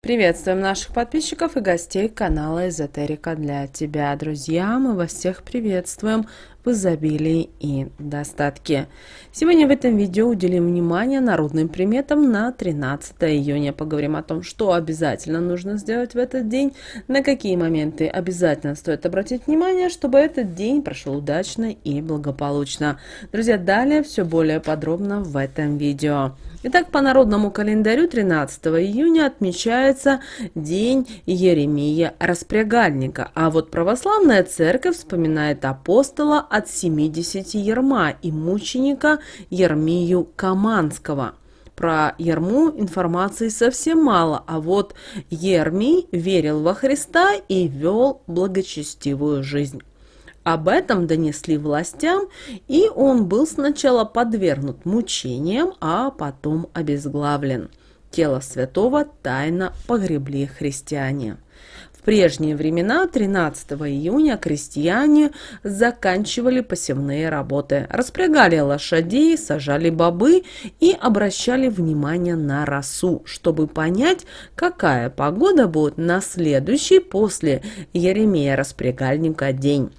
Приветствуем наших подписчиков и гостей канала Эзотерика для тебя. Друзья, мы вас всех приветствуем изобилии и достатке. Сегодня в этом видео уделим внимание народным приметам на 13 июня. Поговорим о том, что обязательно нужно сделать в этот день, на какие моменты обязательно стоит обратить внимание, чтобы этот день прошел удачно и благополучно. Друзья, далее все более подробно в этом видео. Итак, по народному календарю 13 июня отмечается День Еремия Распрягальника, а вот православная церковь вспоминает апостола от 70 ерма и мученика Ермию Каманского. Про Ерму информации совсем мало, а вот Ермий верил во Христа и вел благочестивую жизнь. Об этом донесли властям, и он был сначала подвергнут мучениям, а потом обезглавлен. Тело святого тайно погребли христиане. В прежние времена, 13 июня, крестьяне заканчивали посевные работы, распрягали лошадей, сажали бобы и обращали внимание на росу, чтобы понять, какая погода будет на следующий после Еремея распрягальника день.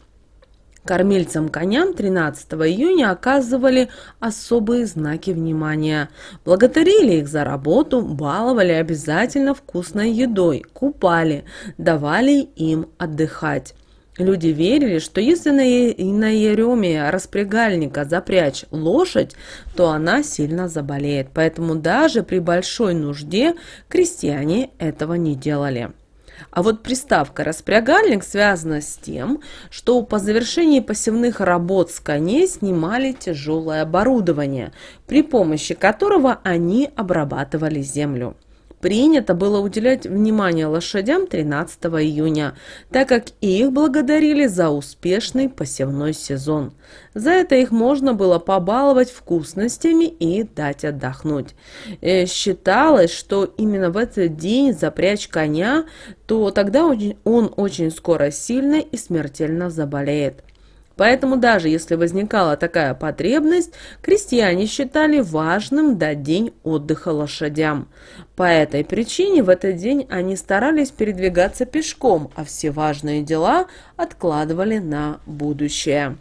Кормильцам коням 13 июня оказывали особые знаки внимания. Благодарили их за работу, баловали обязательно вкусной едой, купали, давали им отдыхать. Люди верили, что если на, е... на Ереме распрягальника запрячь лошадь, то она сильно заболеет. Поэтому даже при большой нужде крестьяне этого не делали. А вот приставка «распрягальник» связана с тем, что по завершении посевных работ с коней снимали тяжелое оборудование, при помощи которого они обрабатывали землю принято было уделять внимание лошадям 13 июня, так как их благодарили за успешный посевной сезон. За это их можно было побаловать вкусностями и дать отдохнуть. Э, считалось, что именно в этот день запрячь коня, то тогда он очень скоро сильно и смертельно заболеет. Поэтому даже если возникала такая потребность, крестьяне считали важным дать день отдыха лошадям. По этой причине в этот день они старались передвигаться пешком, а все важные дела откладывали на будущее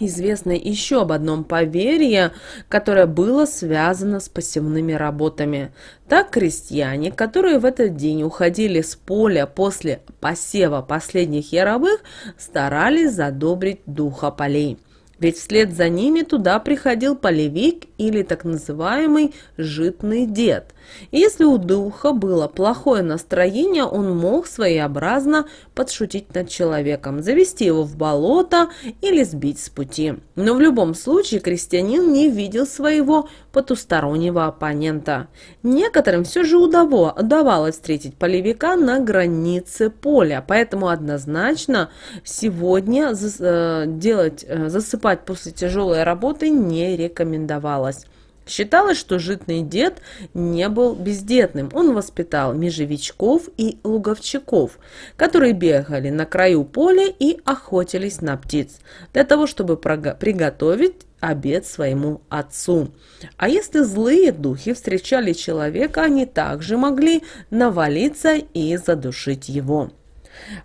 известно еще об одном поверье, которое было связано с посевными работами. Так крестьяне, которые в этот день уходили с поля после посева последних яровых, старались задобрить духа полей. Ведь вслед за ними туда приходил полевик или так называемый «житный дед». Если у духа было плохое настроение, он мог своеобразно подшутить над человеком, завести его в болото или сбить с пути. Но в любом случае крестьянин не видел своего потустороннего оппонента. Некоторым все же удавалось встретить полевика на границе поля, поэтому однозначно сегодня э, делать э, засыпать после тяжелой работы не рекомендовалось считалось. Считалось, что житный дед не был бездетным. Он воспитал межевичков и луговчаков, которые бегали на краю поля и охотились на птиц, для того, чтобы приготовить обед своему отцу. А если злые духи встречали человека, они также могли навалиться и задушить его.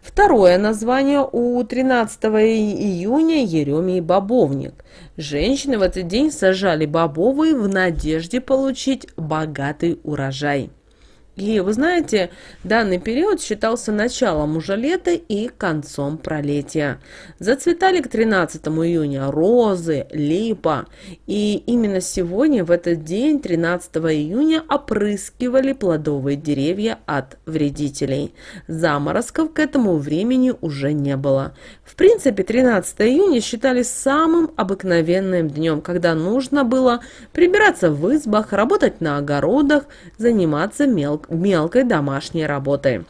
Второе название у 13 июня Еремий Бобовник. Женщины в этот день сажали бобовые в надежде получить богатый урожай. И вы знаете, данный период считался началом уже лета и концом пролетия. Зацветали к 13 июня розы, липа. И именно сегодня, в этот день, 13 июня, опрыскивали плодовые деревья от вредителей. Заморозков к этому времени уже не было. В принципе, 13 июня считали самым обыкновенным днем, когда нужно было прибираться в избах, работать на огородах, заниматься мелкой мелкой домашней работы.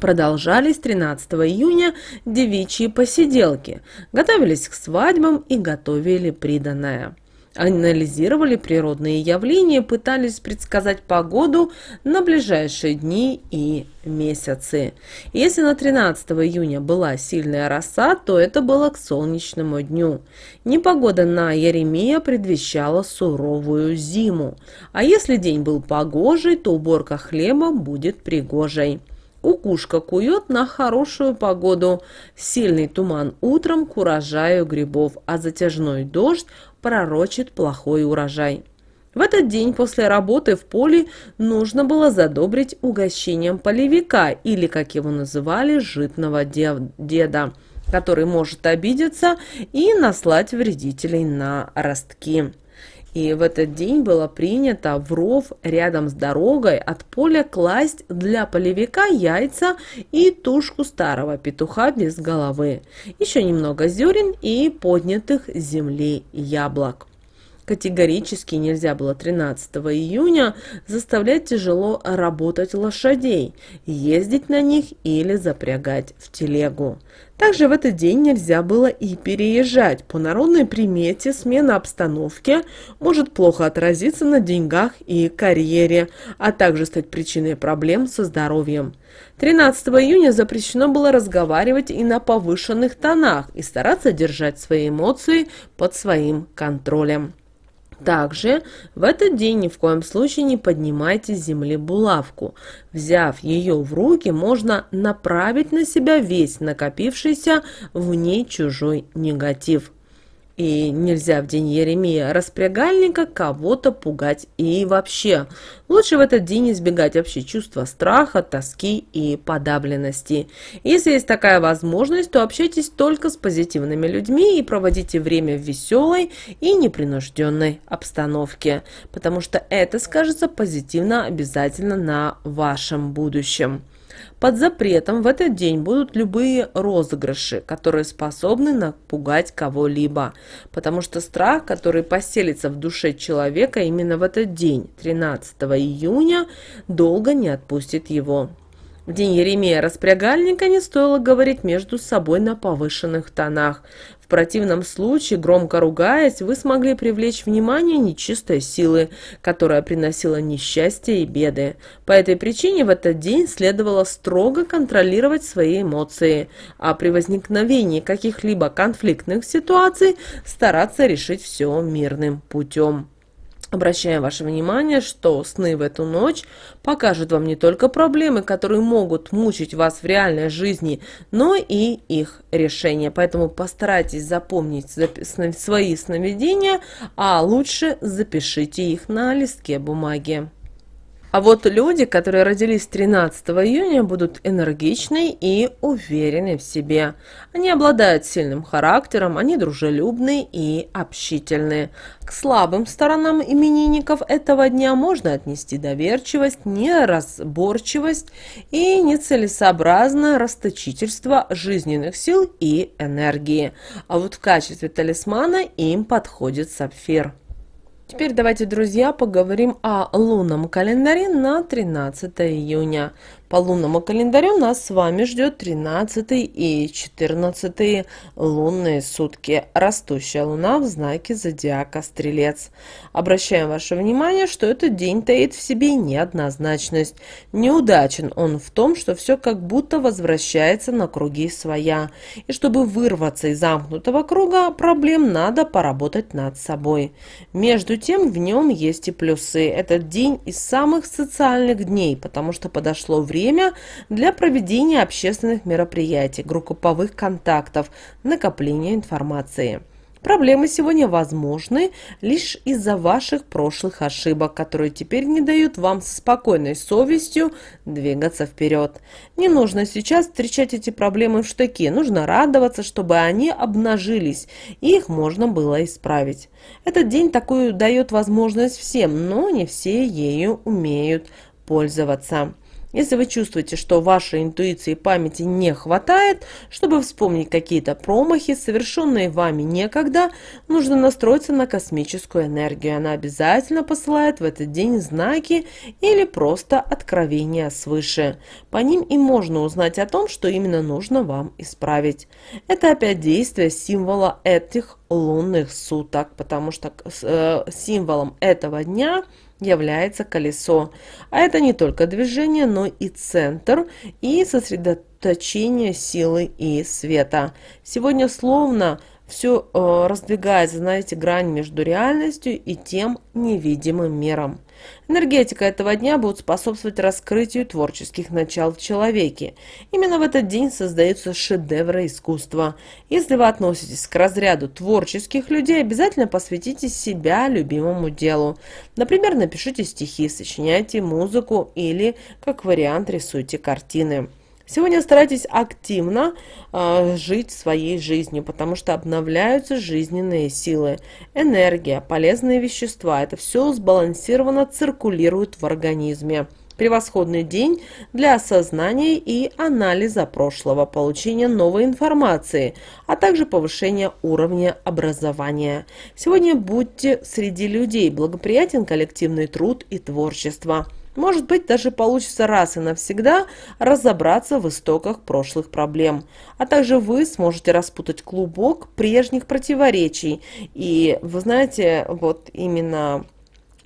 Продолжались 13 июня девичьи посиделки, готовились к свадьбам и готовили приданное анализировали природные явления, пытались предсказать погоду на ближайшие дни и месяцы. Если на 13 июня была сильная роса, то это было к солнечному дню. Непогода на Еремия предвещала суровую зиму. А если день был погожий, то уборка хлеба будет пригожей. Кукушка кует на хорошую погоду. Сильный туман утром к урожаю грибов, а затяжной дождь пророчит плохой урожай. В этот день после работы в поле нужно было задобрить угощением полевика, или, как его называли, житного деда, который может обидеться и наслать вредителей на ростки. И в этот день было принято в ров рядом с дорогой от поля класть для полевика яйца и тушку старого петуха без головы, еще немного зерен и поднятых с земли яблок. Категорически нельзя было 13 июня заставлять тяжело работать лошадей, ездить на них или запрягать в телегу. Также в этот день нельзя было и переезжать. По народной примете смена обстановки может плохо отразиться на деньгах и карьере, а также стать причиной проблем со здоровьем. 13 июня запрещено было разговаривать и на повышенных тонах и стараться держать свои эмоции под своим контролем. Также в этот день ни в коем случае не поднимайте с земли булавку. Взяв ее в руки, можно направить на себя весь накопившийся в ней чужой негатив. И нельзя в день Еремия распрягальника кого-то пугать и вообще. Лучше в этот день избегать вообще чувства страха, тоски и подавленности. Если есть такая возможность, то общайтесь только с позитивными людьми и проводите время в веселой и непринужденной обстановке, потому что это скажется позитивно обязательно на вашем будущем. Под запретом в этот день будут любые розыгрыши, которые способны напугать кого-либо, потому что страх, который поселится в душе человека именно в этот день, 13 июня, долго не отпустит его. В день Еремея распрягальника не стоило говорить между собой на повышенных тонах. В противном случае, громко ругаясь, вы смогли привлечь внимание нечистой силы, которая приносила несчастье и беды. По этой причине в этот день следовало строго контролировать свои эмоции, а при возникновении каких-либо конфликтных ситуаций стараться решить все мирным путем. Обращаем ваше внимание, что сны в эту ночь покажут вам не только проблемы, которые могут мучить вас в реальной жизни, но и их решение. Поэтому постарайтесь запомнить свои сновидения, а лучше запишите их на листке бумаги. А вот люди, которые родились 13 июня, будут энергичны и уверены в себе. Они обладают сильным характером, они дружелюбны и общительны. К слабым сторонам именинников этого дня можно отнести доверчивость, неразборчивость и нецелесообразное расточительство жизненных сил и энергии. А вот в качестве талисмана им подходит сапфир. Теперь давайте, друзья, поговорим о лунном календаре на 13 июня. По лунному календарю нас с вами ждет 13 и 14 лунные сутки. Растущая луна в знаке зодиака Стрелец. Обращаем ваше внимание, что этот день таит в себе неоднозначность. Неудачен он в том, что все как будто возвращается на круги своя. И чтобы вырваться из замкнутого круга проблем, надо поработать над собой. Между тем, в нем есть и плюсы. Этот день из самых социальных дней, потому что подошло время время для проведения общественных мероприятий, групповых контактов, накопления информации. Проблемы сегодня возможны лишь из-за ваших прошлых ошибок, которые теперь не дают вам с спокойной совестью двигаться вперед. Не нужно сейчас встречать эти проблемы в штыки, нужно радоваться, чтобы они обнажились, и их можно было исправить. Этот день такую дает возможность всем, но не все ею умеют пользоваться. Если вы чувствуете, что вашей интуиции и памяти не хватает, чтобы вспомнить какие-то промахи, совершенные вами некогда, нужно настроиться на космическую энергию. Она обязательно посылает в этот день знаки или просто откровения свыше. По ним и можно узнать о том, что именно нужно вам исправить. Это опять действие символа этих лунных суток, потому что э, символом этого дня – является колесо. А это не только движение, но и центр, и сосредоточение силы и света. Сегодня словно все э, раздвигается, знаете, грань между реальностью и тем невидимым миром. Энергетика этого дня будет способствовать раскрытию творческих начал в человеке. Именно в этот день создаются шедевры искусства. Если вы относитесь к разряду творческих людей, обязательно посвятите себя любимому делу. Например, напишите стихи, сочиняйте музыку или, как вариант, рисуйте картины. Сегодня старайтесь активно э, жить своей жизнью, потому что обновляются жизненные силы, энергия, полезные вещества. Это все сбалансированно циркулирует в организме. Превосходный день для осознания и анализа прошлого, получения новой информации, а также повышения уровня образования. Сегодня будьте среди людей, благоприятен коллективный труд и творчество. Может быть, даже получится раз и навсегда разобраться в истоках прошлых проблем. А также вы сможете распутать клубок прежних противоречий. И вы знаете, вот именно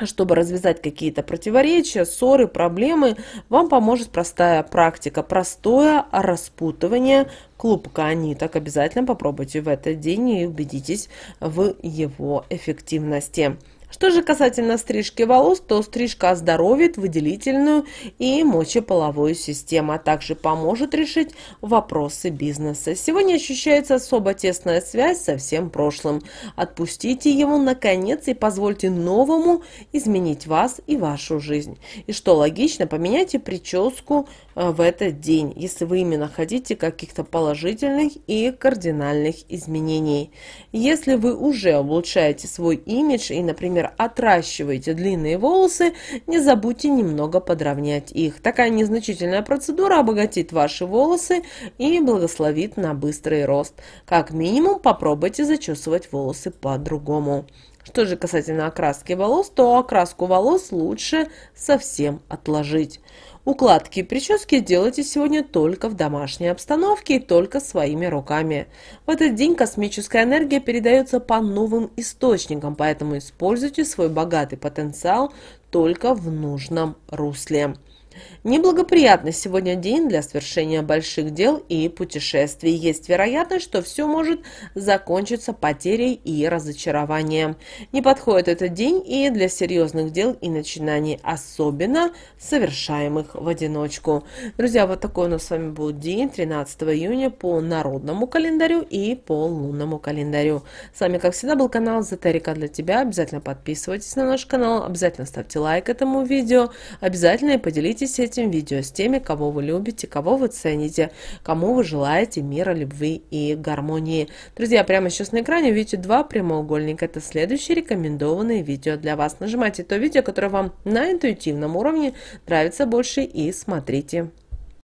чтобы развязать какие-то противоречия, ссоры, проблемы, вам поможет простая практика, простое распутывание клубка Они так Обязательно попробуйте в этот день и убедитесь в его эффективности. Что же касательно стрижки волос, то стрижка оздоровит выделительную и мочеполовую систему, а также поможет решить вопросы бизнеса. Сегодня ощущается особо тесная связь со всем прошлым. Отпустите его наконец и позвольте новому изменить вас и вашу жизнь. И что логично, поменяйте прическу э, в этот день, если вы именно хотите каких-то положительных и кардинальных изменений. Если вы уже улучшаете свой имидж и, например, быстро отращиваете длинные волосы, не забудьте немного подровнять их. Такая незначительная процедура обогатит ваши волосы и благословит на быстрый рост. Как минимум попробуйте зачесывать волосы по-другому. Что же касательно окраски волос, то окраску волос лучше совсем отложить. Укладки и прически делайте сегодня только в домашней обстановке и только своими руками. В этот день космическая энергия передается по новым источникам, поэтому используйте свой богатый потенциал только в нужном русле. Неблагоприятный сегодня день для свершения больших дел и путешествий. Есть вероятность, что все может закончиться потерей и разочарованием. Не подходит этот день и для серьезных дел и начинаний, особенно совершаемых в одиночку. Друзья, вот такой у нас с вами будет день 13 июня по народному календарю и по лунному календарю. С вами, как всегда, был канал Эзотерика для тебя. Обязательно подписывайтесь на наш канал, обязательно ставьте лайк этому видео, обязательно поделитесь Поделитесь этим видео с теми, кого вы любите, кого вы цените, кому вы желаете мира, любви и гармонии. Друзья, прямо сейчас на экране видите два прямоугольника. Это следующие рекомендованные видео для вас. Нажимайте то видео, которое вам на интуитивном уровне нравится больше и смотрите.